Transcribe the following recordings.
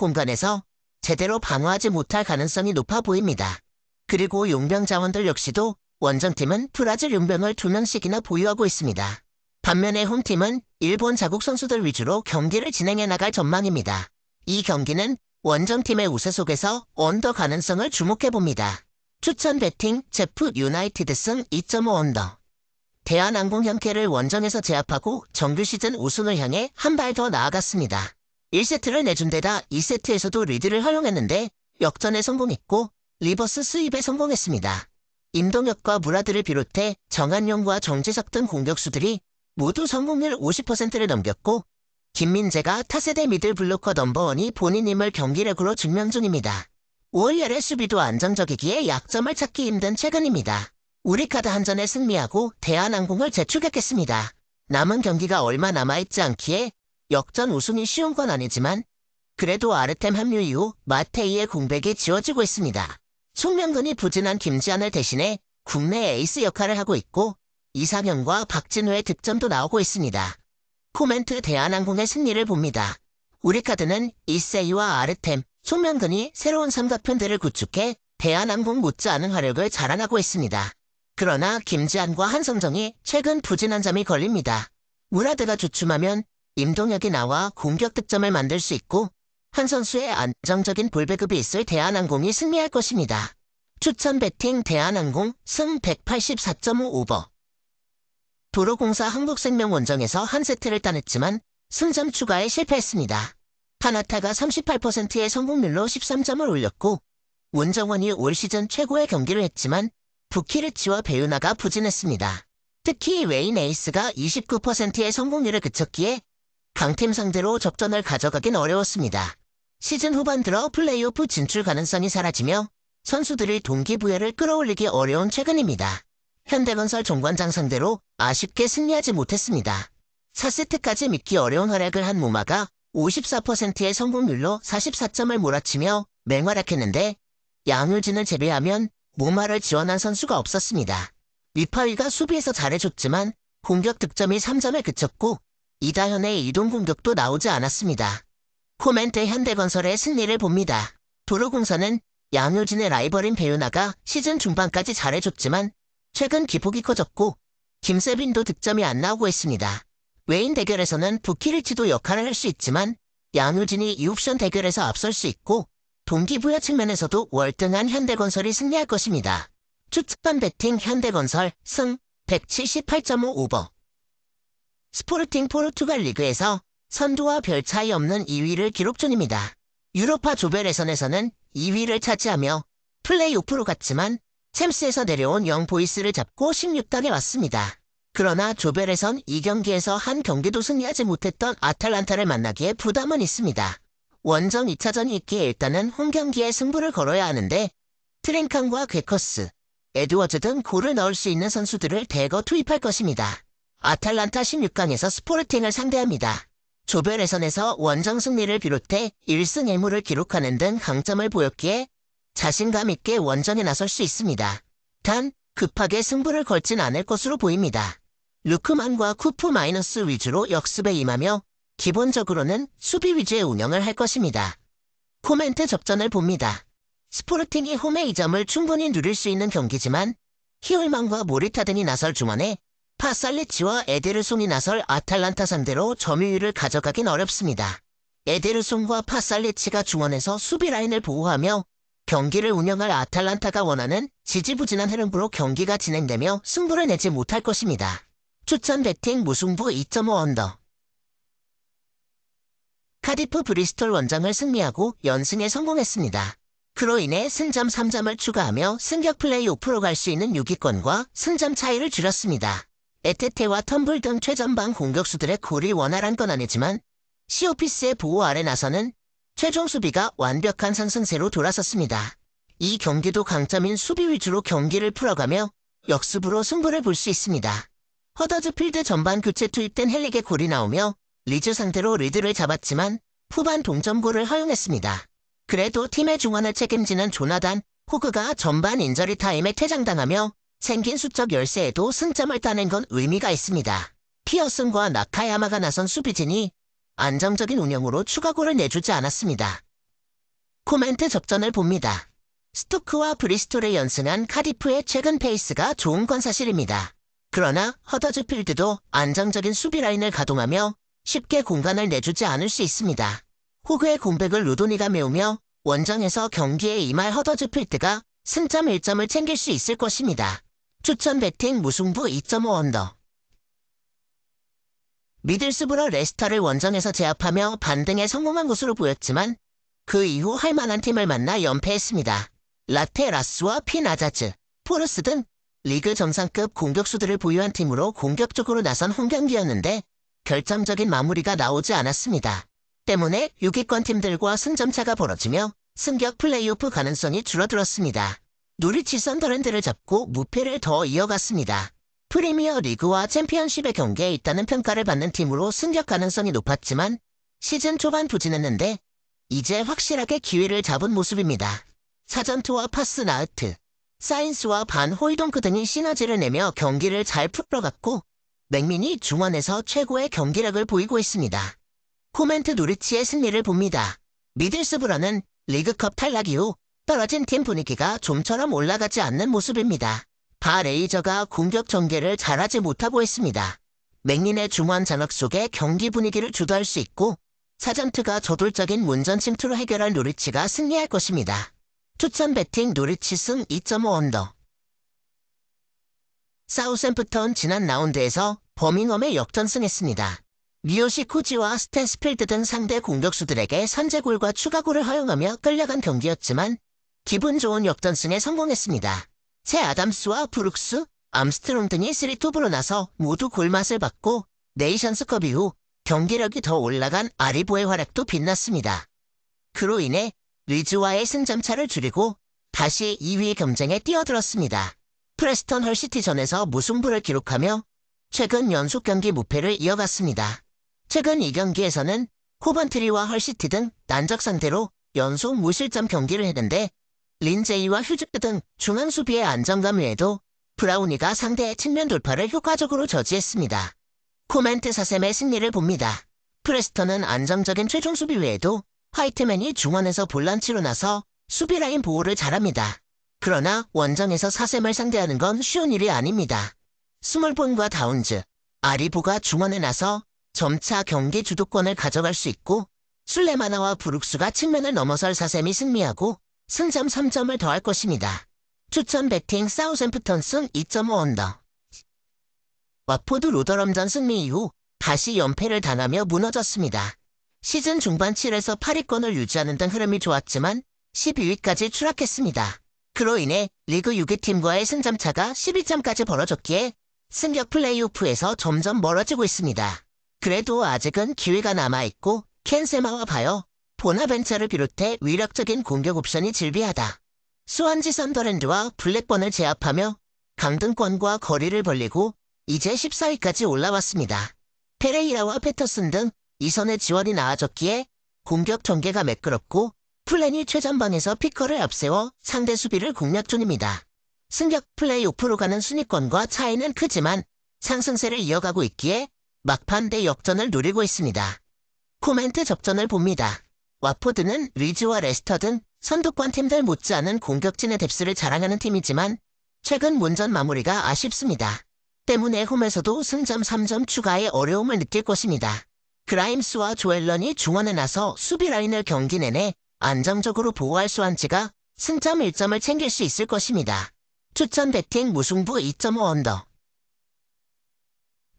공간에서 제대로 방어하지 못할 가능성이 높아 보입니다. 그리고 용병 자원들 역시도 원정팀은 브라질 용병을 2명씩이나 보유하고 있습니다. 반면에 홈팀은 일본 자국 선수들 위주로 경기를 진행해 나갈 전망입니다. 이 경기는 원정팀의 우세 속에서 언더 가능성을 주목해봅니다. 추천 배팅 제프 유나이티드 승 2.5 언더 대한항공 형캐를 원정에서 제압하고 정규 시즌 우승을 향해 한 발 더 나아갔습니다. 1세트를 내준 데다 2세트에서도 리드를 활용했는데 역전에 성공했고 리버스 스윕에 성공했습니다. 임동혁과 무라드를 비롯해 정한용과 정재석 등 공격수들이 모두 성공률 50%를 넘겼고 김민재가 타세대 미들 블로커 넘버원이 본인 임을 경기력으로 증명 중입니다. 5월 열의 수비도 안정적이기에 약점을 찾기 힘든 최근입니다. 우리카드 한전에 승리하고 대한항공을 재축격겠습니다 남은 경기가 얼마 남아있지 않기에 역전 우승이 쉬운 건 아니지만 그래도 아르템 합류 이후 마테이의 공백이 지워지고 있습니다. 송명근이 부진한 김지한을 대신해 국내 에이스 역할을 하고 있고 이상현과 박진우의 득점도 나오고 있습니다. 코멘트 대한항공의 승리를 봅니다. 우리 카드는 이세이와 아르템, 송명근이 새로운 삼각편들을 구축해 대한항공 못지않은 화력을 자랑하고 있습니다. 그러나 김지한과 한성정이 최근 부진한 점이 걸립니다. 문화대가 주춤하면 임동혁이 나와 공격 득점을 만들 수 있고 한 선수의 안정적인 볼 배급이 있을 대한항공이 승리할 것입니다. 추천 배팅 대한항공 승 184.5 오버 도로공사 한국생명원정에서 한 세트를 따냈지만 승점 추가에 실패했습니다. 파나타가 38%의 성공률로 13점을 올렸고 원정원이 올 시즌 최고의 경기를 했지만 부키르치와 배우나가 부진했습니다. 특히 웨인 에이스가 29%의 성공률을 그쳤기에 강팀 상대로 접전을 가져가긴 어려웠습니다. 시즌 후반 들어 플레이오프 진출 가능성이 사라지며 선수들이 동기부여를 끌어올리기 어려운 최근입니다. 현대건설 종관장 상대로 아쉽게 승리하지 못했습니다. 4세트까지 믿기 어려운 활약을 한 무마가 54%의 성공률로 44점을 몰아치며 맹활약했는데 양효진을 제외하면 무마를 지원한 선수가 없었습니다. 리파위가 수비에서 잘해줬지만 공격 득점이 3점에 그쳤고 이다현의 이동 공격도 나오지 않았습니다. 코멘트 현대건설의 승리를 봅니다. 도로공사는 양효진의 라이벌인 배윤아가 시즌 중반까지 잘해줬지만 최근 기폭이 커졌고 김세빈도 득점이 안 나오고 있습니다. 외인 대결에서는 부키리치도 역할을 할 수 있지만 양효진이 이옵션 대결에서 앞설 수 있고 동기부여 측면에서도 월등한 현대건설이 승리할 것입니다. 추측반 배팅 현대건설 승 178.5 오버 스포르팅 포르투갈 리그에서 선두와 별 차이 없는 2위를 기록 중입니다. 유로파 조별 예선에서는 2위를 차지하며 플레이오프로 갔지만 챔스에서 내려온 영보이스를 잡고 1 6단에 왔습니다. 그러나 조별에선 이 경기에서 한 경기도 승리하지 못했던 아탈란타를 만나기에 부담은 있습니다. 원정 2차전이 있기에 일단은 홈 경기에 승부를 걸어야 하는데 트랭캉과 괴커스, 에드워즈 등 골을 넣을 수 있는 선수들을 대거 투입할 것입니다. 아탈란타 16강에서 스포르팅을 상대합니다. 조별예선에서 원정 승리를 비롯해 1승 1무를 기록하는 등 강점을 보였기에 자신감 있게 원정에 나설 수 있습니다. 단, 급하게 승부를 걸진 않을 것으로 보입니다. 루크만과 쿠프 마이너스 위주로 역습에 임하며 기본적으로는 수비 위주의 운영을 할 것입니다. 코멘트 접전을 봅니다. 스포르팅이 홈의 이점을 충분히 누릴 수 있는 경기지만 히올만과 모리타든이 나설 중원에 파살레치와 에데르송이 나설 아탈란타 상대로 점유율을 가져가긴 어렵습니다. 에데르송과 파살레치가 중원에서 수비 라인을 보호하며 경기를 운영할 아탈란타가 원하는 지지부진한 흐름으로 경기가 진행되며 승부를 내지 못할 것입니다. 추천 배팅 무승부 2.5 언더 카디프 브리스톨 원정을 승리하고 연승에 성공했습니다. 그로 인해 승점 3점을 추가하며 승격 플레이오프로 갈 수 있는 6위권과 승점 차이를 줄였습니다. 에테테와 텀블 등 최전방 공격수들의 골이 원활한 건 아니지만 시오피스의 보호 아래 나서는 최종 수비가 완벽한 상승세로 돌아섰습니다. 이 경기도 강점인 수비 위주로 경기를 풀어가며 역습으로 승부를 볼 수 있습니다. 허더즈필드 전반 교체 투입된 헬릭의 골이 나오며 리즈 상태로 리드를 잡았지만 후반 동점골을 허용했습니다. 그래도 팀의 중원을 책임지는 조나단, 호그가 전반 인저리 타임에 퇴장당하며 생긴 수적 열세에도 승점을 따낸 건 의미가 있습니다. 피어슨과 나카야마가 나선 수비진이 안정적인 운영으로 추가골을 내주지 않았습니다. 코멘트 접전을 봅니다. 스토크와 브리스톨을 연승한 카디프의 최근 페이스가 좋은 건 사실입니다. 그러나 허더즈필드도 안정적인 수비 라인을 가동하며 쉽게 공간을 내주지 않을 수 있습니다. 호그의 공백을 루도니가 메우며 원정에서 경기에 임할 허더즈필드가 승점 1점을 챙길 수 있을 것입니다. 추천 배팅 무승부 2.5원더 미들스브러 레스터를 원정에서 제압하며 반등에 성공한 것으로 보였지만 그 이후 할 만한 팀을 만나 연패했습니다. 라테 라스와 피나자즈, 포르스 등 리그 정상급 공격수들을 보유한 팀으로 공격적으로 나선 홈경기였는데 결정적인 마무리가 나오지 않았습니다. 때문에 6위권 팀들과 승점차가 벌어지며 승격 플레이오프 가능성이 줄어들었습니다. 누리치선더랜드를 잡고 무패를 더 이어갔습니다. 프리미어 리그와 챔피언십의 경기에 있다는 평가를 받는 팀으로 승격 가능성이 높았지만 시즌 초반 부진했는데 이제 확실하게 기회를 잡은 모습입니다. 사전투와 파스 나우트 사인스와 반 호이동크 등이 시너지를 내며 경기를 잘 풀어갔고 맥민이 중원에서 최고의 경기력을 보이고 있습니다. 코멘트 누리치의 승리를 봅니다. 미들스브라는 리그컵 탈락 이후 떨어진 팀 분위기가 좀처럼 올라가지 않는 모습입니다. 바 레이저가 공격 전개를 잘하지 못하고 있습니다. 맥린의 중원 잔악 속에 경기 분위기를 주도할 수 있고 사전트가 저돌적인 문전 침투로 해결할 노리치가 승리할 것입니다. 추천 배팅 노리치 승 2.5 언더 사우샘프턴 지난 라운드에서 버밍엄에 역전승했습니다. 미오시 코지와 스탠스필드 등 상대 공격수들에게 선제골과 추가골을 허용하며 끌려간 경기였지만 기분 좋은 역전승에 성공했습니다. 새 아담스와 브룩스, 암스트롱 등이 3톱으로 나서 모두 골맛을 받고 네이션스컵 이후 경기력이 더 올라간 아리보의 활약도 빛났습니다. 그로 인해 리즈와의 승점차를 줄이고 다시 2위 경쟁에 뛰어들었습니다. 프레스턴 헐시티전에서 무승부를 기록하며 최근 연속 경기 무패를 이어갔습니다. 최근 이 경기에서는 코번트리와 헐시티 등 난적 상대로 연속 무실점 경기를 했는데 린제이와 휴즈크 등 중앙 수비의 안정감 외에도 브라우니가 상대의 측면 돌파를 효과적으로 저지했습니다. 코멘트 사셈의 승리를 봅니다. 프레스턴은 안정적인 최종 수비 외에도 화이트맨이 중원에서 볼란치로 나서 수비 라인 보호를 잘합니다. 그러나 원정에서 사셈을 상대하는 건 쉬운 일이 아닙니다. 스몰본과 다운즈, 아리보가 중원에 나서 점차 경기 주도권을 가져갈 수 있고 술레마나와 브룩스가 측면을 넘어설 사셈이 승리하고 승점 3점을 더할 것입니다. 추천 배팅 사우샘프턴승 2.5 언더 와포드 로더럼전 승리 이후 다시 연패를 당하며 무너졌습니다. 시즌 중반 7에서 8위권을 유지하는 등 흐름이 좋았지만 12위까지 추락했습니다. 그로 인해 리그 6위 팀과의 승점차가 12점까지 벌어졌기에 승격 플레이오프에서 점점 멀어지고 있습니다. 그래도 아직은 기회가 남아있고 캔세마와 봐요 보나벤처를 비롯해 위력적인 공격 옵션이 즐비하다 수완지 썬더랜드와 블랙번을 제압하며 강등권과 거리를 벌리고 이제 14위까지 올라왔습니다. 페레이라와 페터슨 등 이선의 지원이 나아졌기에 공격 전개가 매끄럽고 플랜이 최전방에서 피커를 앞세워 상대 수비를 공략 중입니다. 승격 플레이오프로 가는 순위권과 차이는 크지만 상승세를 이어가고 있기에 막판 대 역전을 노리고 있습니다. 코멘트 접전을 봅니다. 와포드는 리즈와 레스터든 선두권 팀들 못지않은 공격진의 뎁스를 자랑하는 팀이지만 최근 문전 마무리가 아쉽습니다. 때문에 홈에서도 승점 3점 추가의 어려움을 느낄 것입니다. 그라임스와 조엘런이 중원에 나서 수비 라인을 경기 내내 안정적으로 보호할 수한지가 승점 1점을 챙길 수 있을 것입니다. 추천 배팅 무승부 2.5 언더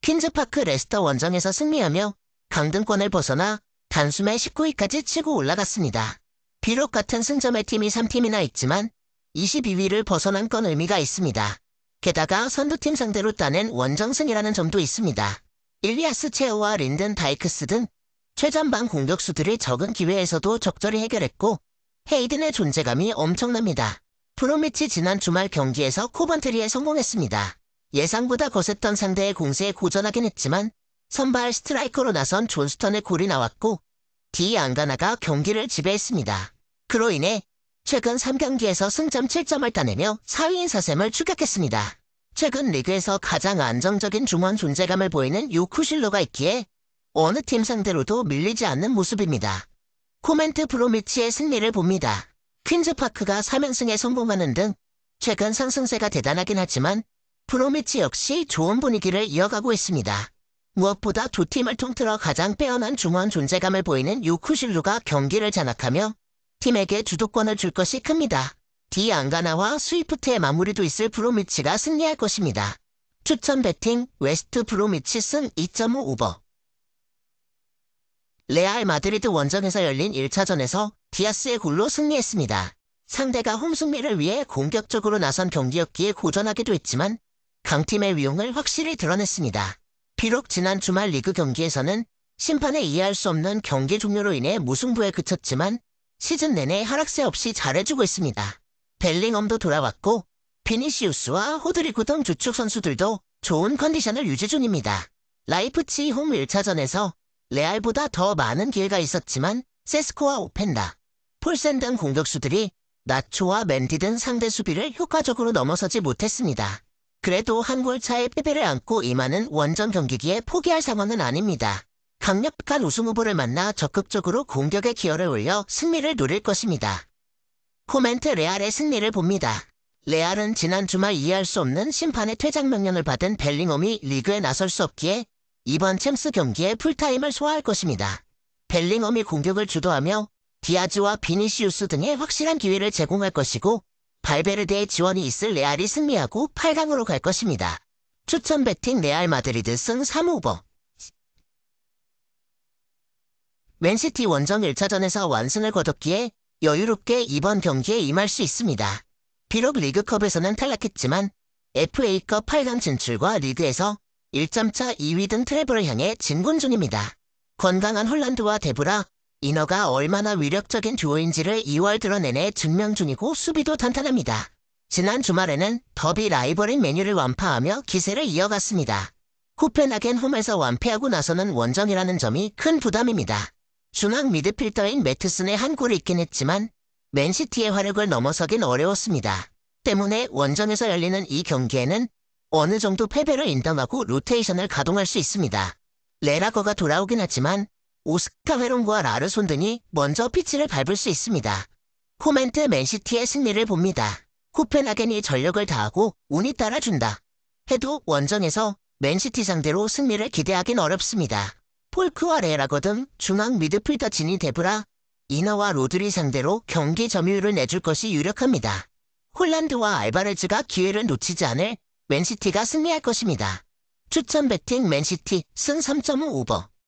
퀸즈파크 레스터 원정에서 승리하며 강등권을 벗어나 단숨에 19위까지 치고 올라갔습니다. 비록 같은 승점의 팀이 3팀이나 있지만 22위를 벗어난 건 의미가 있습니다. 게다가 선두팀 상대로 따낸 원정승이라는 점도 있습니다. 일리아스 체어와 린든 다이크스 등 최전방 공격수들이 적은 기회에서도 적절히 해결했고 헤이든의 존재감이 엄청납니다. 프로미치 지난 주말 경기에서 코번트리에 성공했습니다. 예상보다 거셌던 상대의 공세에 고전하긴 했지만 선발 스트라이커로 나선 존스턴의 골이 나왔고 디 안가나가 경기를 지배했습니다. 그로 인해 최근 3경기에서 승점 7점을 따내며 4위인 사셈을 추격했습니다. 최근 리그에서 가장 안정적인 중원 존재감을 보이는 요쿠실로가 있기에 어느 팀 상대로도 밀리지 않는 모습입니다. 코멘트 브로미치의 승리를 봅니다. 퀸즈파크가 3연승에 성공하는 등 최근 상승세가 대단하긴 하지만 브로미치 역시 좋은 분위기를 이어가고 있습니다. 무엇보다 두 팀을 통틀어 가장 빼어난 중원 존재감을 보이는 요쿠실루가 경기를 잔악하며 팀에게 주도권을 줄 것이 큽니다. 디 안가나와 스위프트의 마무리도 있을 브로미치가 승리할 것입니다. 추천 배팅 웨스트 브로미치 승 2.5오버 레알 마드리드 원정에서 열린 1차전에서 디아스의 골로 승리했습니다. 상대가 홈승리를 위해 공격적으로 나선 경기였기에 고전하기도 했지만 강팀의 위용을 확실히 드러냈습니다. 비록 지난 주말 리그 경기에서는 심판에 이해할 수 없는 경기 종료로 인해 무승부에 그쳤지만 시즌 내내 하락세 없이 잘해주고 있습니다. 벨링엄도 돌아왔고 비니시우스와 호드리구 등 주축 선수들도 좋은 컨디션을 유지 중입니다. 라이프치 홈 1차전에서 레알보다 더 많은 기회가 있었지만 세스코와 오펜다, 폴센 등 공격수들이 나초와 맨디 등 상대 수비를 효과적으로 넘어서지 못했습니다. 그래도 한골 차의 패배를 안고 임하는 원정 경기기에 포기할 상황은 아닙니다. 강력한 우승 후보를 만나 적극적으로 공격의 기여를 올려 승리를 노릴 것입니다. 코멘트 레알의 승리를 봅니다. 레알은 지난 주말 이해할 수 없는 심판의 퇴장 명령을 받은 벨링엄이 리그에 나설 수 없기에 이번 챔스 경기에 풀타임을 소화할 것입니다. 벨링엄이 공격을 주도하며 디아즈와 비니시우스 등의 확실한 기회를 제공할 것이고 발베르데의 지원이 있을 레알이 승리하고 8강으로 갈 것입니다. 추천 배팅 레알 마드리드 승 3호버 맨시티 원정 1차전에서 완승을 거뒀기에 여유롭게 이번 경기에 임할 수 있습니다. 비록 리그컵에서는 탈락했지만 FA컵 8강 진출과 리그에서 1점차 2위 등 트래블을 향해 진군 중입니다. 건강한 홀란드와 데브라 이너가 얼마나 위력적인 듀오인지를 2월 드러 내내 증명 중이고 수비도 탄탄합니다. 지난 주말에는 더비 라이벌인 메뉴를 완파하며 기세를 이어갔습니다. 코펜하겐 홈에서 완패하고 나서는 원정이라는 점이 큰 부담입니다. 중앙 미드필더인 매트슨의 한 골이 있긴 했지만 맨시티의 화력을 넘어서긴 어려웠습니다. 때문에 원정에서 열리는 이 경기에는 어느 정도 패배를 인담하고 로테이션을 가동할 수 있습니다. 레라거가 돌아오긴 하지만 오스카 회론과 라르손등이 먼저 피치를 밟을 수 있습니다. 코멘트 맨시티의 승리를 봅니다. 코펜하겐이 전력을 다하고 운이 따라준다. 해도 원정에서 맨시티 상대로 승리를 기대하긴 어렵습니다. 폴크와 레라거든 중앙 미드필더 진이 데브라 이너와 로드리 상대로 경기 점유율을 내줄 것이 유력합니다. 홀란드와 알바레즈가 기회를 놓치지 않을 맨시티가 승리할 것입니다. 추천 배팅 맨시티 승 3.5오버